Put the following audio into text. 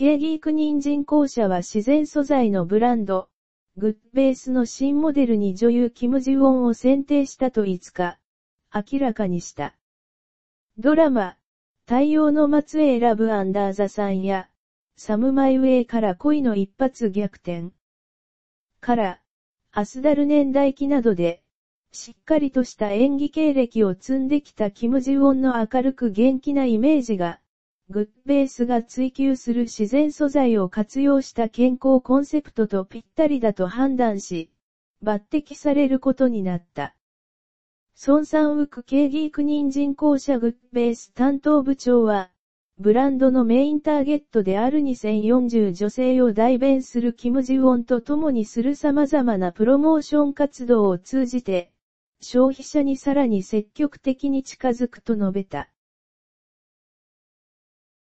ケーギーク人参校舎は自然素材のブランド、グッベースの新モデルに女優キム・ジュオンを選定したといつか、明らかにした。ドラマ、太陽の末裔ラブ・アンダーザさんや、サム・マイウェイから恋の一発逆転。から、アスダル年代記などで、しっかりとした演技経歴を積んできたキム・ジウォンの明るく元気なイメージが、グッベースが追求する自然素材を活用した健康コンセプトとぴったりだと判断し、抜擢されることになった。孫三ウク経技育人人工社グッベース担当部長は、ブランドのメインターゲットである2040女性を代弁するキム・ジウォンと共にする様々なプロモーション活動を通じて、消費者にさらに積極的に近づくと述べた。